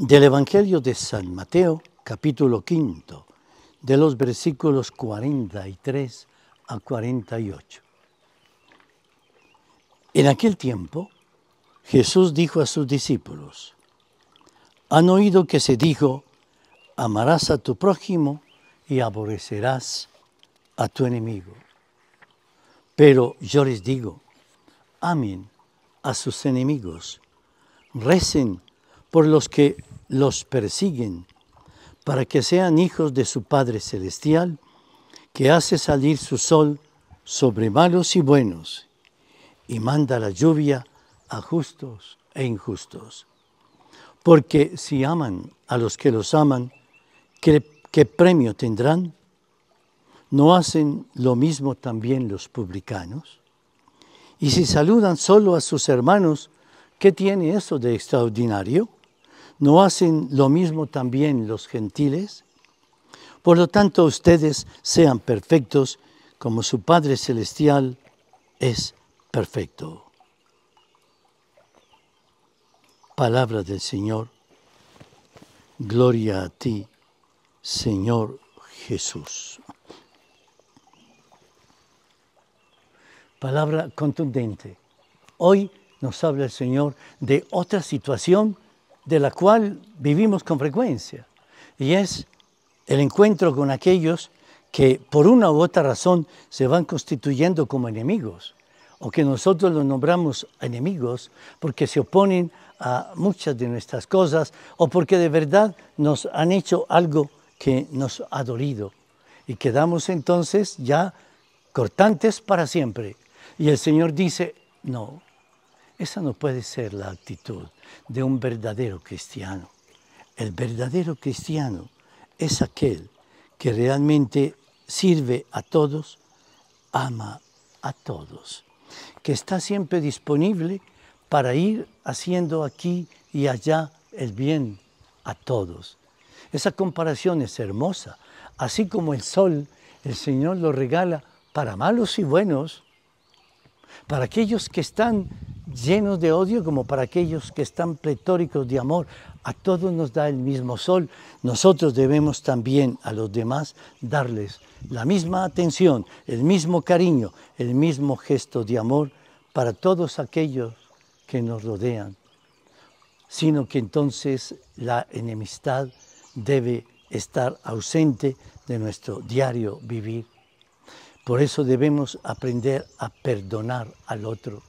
Del Evangelio de San Mateo, capítulo quinto, de los versículos 43 a 48. En aquel tiempo, Jesús dijo a sus discípulos, han oído que se dijo, amarás a tu prójimo y aborrecerás a tu enemigo. Pero yo les digo, amen a sus enemigos, recen por los que los persiguen, para que sean hijos de su Padre Celestial, que hace salir su sol sobre malos y buenos, y manda la lluvia a justos e injustos. Porque si aman a los que los aman, ¿qué, premio tendrán? ¿No hacen lo mismo también los publicanos? Y si saludan solo a sus hermanos, ¿qué tiene eso de extraordinario? ¿No hacen lo mismo también los gentiles? Por lo tanto, ustedes sean perfectos como su Padre Celestial es perfecto. Palabra del Señor. Gloria a ti, Señor Jesús. Palabra contundente. Hoy nos habla el Señor de otra situación de la cual vivimos con frecuencia, y es el encuentro con aquellos que por una u otra razón se van constituyendo como enemigos, o que nosotros los nombramos enemigos porque se oponen a muchas de nuestras cosas o porque de verdad nos han hecho algo que nos ha dolido. Y quedamos entonces ya cortantes para siempre. Y el Señor dice, no, esa no puede ser la actitud de un verdadero cristiano. El verdadero cristiano es aquel que realmente sirve a todos, ama a todos, que está siempre disponible para ir haciendo aquí y allá el bien a todos. Esa comparación es hermosa. Así como el sol, el Señor lo regala para malos y buenos, para aquellos que están llenos de odio como para aquellos que están pletóricos de amor. A todos nos da el mismo sol. Nosotros debemos también a los demás darles la misma atención, el mismo cariño, el mismo gesto de amor para todos aquellos que nos rodean. Sino que entonces la enemistad debe estar ausente de nuestro diario vivir. Por eso debemos aprender a perdonar al otro.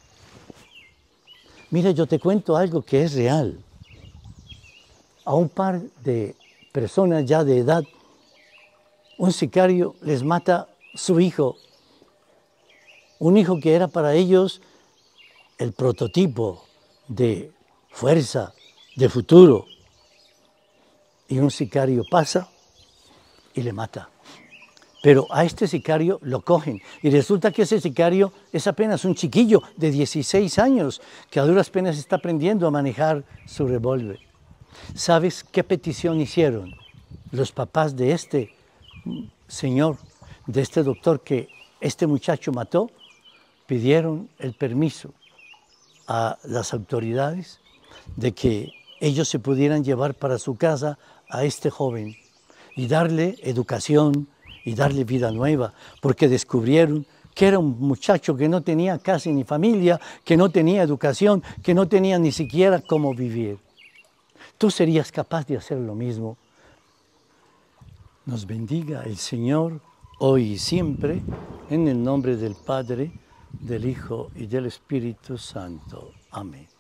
Mira, yo te cuento algo que es real. A un par de personas ya de edad, un sicario les mata su hijo, un hijo que era para ellos el prototipo de fuerza, de futuro. Y un sicario pasa y le mata. Pero a este sicario lo cogen y resulta que ese sicario es apenas un chiquillo de 16 años que a duras penas está aprendiendo a manejar su revólver. ¿Sabes qué petición hicieron los papás de este señor, de este doctor que este muchacho mató? Pidieron el permiso a las autoridades de que ellos se pudieran llevar para su casa a este joven y darle educación, y darle vida nueva, porque descubrieron que era un muchacho que no tenía casa ni familia, que no tenía educación, que no tenía ni siquiera cómo vivir. Tú serías capaz de hacer lo mismo. Nos bendiga el Señor hoy y siempre, en el nombre del Padre, del Hijo y del Espíritu Santo. Amén.